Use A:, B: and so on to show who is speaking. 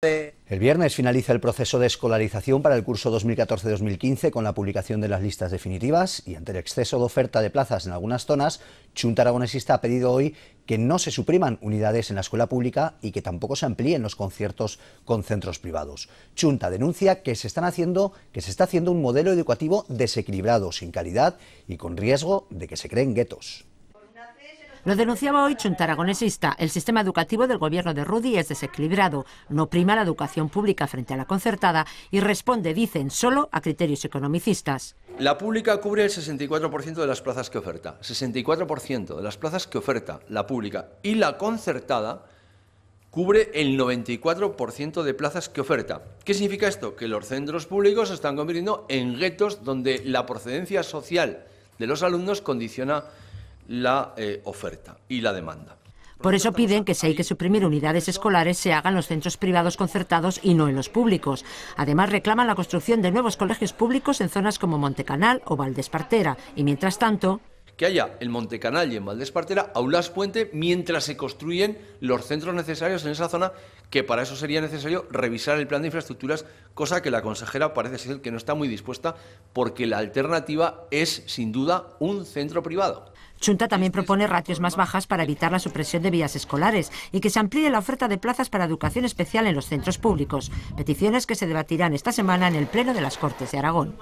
A: El viernes finaliza el proceso de escolarización para el curso 2014-2015 con la publicación de las listas definitivas y ante el exceso de oferta de plazas en algunas zonas, Chunta Aragonesista ha pedido hoy que no se supriman unidades en la escuela pública y que tampoco se amplíen los conciertos con centros privados. Chunta denuncia que se, están haciendo, que se está haciendo un modelo educativo desequilibrado, sin calidad y con riesgo de que se creen guetos.
B: Lo denunciaba hoy Chuntaragonesista. El sistema educativo del gobierno de Rudy es desequilibrado, no prima la educación pública frente a la concertada y responde, dicen, solo a criterios economicistas.
C: La pública cubre el 64% de las plazas que oferta. 64% de las plazas que oferta la pública y la concertada cubre el 94% de plazas que oferta. ¿Qué significa esto? Que los centros públicos se están convirtiendo en guetos donde la procedencia social de los alumnos condiciona la eh, oferta y la demanda.
B: Por eso piden que si hay que suprimir unidades escolares se hagan los centros privados concertados y no en los públicos. Además reclaman la construcción de nuevos colegios públicos en zonas como Montecanal o Valdespartera y mientras tanto
C: que haya en Montecanal y en Valdespartera aulas puente mientras se construyen los centros necesarios en esa zona, que para eso sería necesario revisar el plan de infraestructuras, cosa que la consejera parece ser que no está muy dispuesta porque la alternativa es sin duda un centro privado.
B: Chunta también propone ratios más bajas para evitar la supresión de vías escolares y que se amplíe la oferta de plazas para educación especial en los centros públicos, peticiones que se debatirán esta semana en el Pleno de las Cortes de Aragón.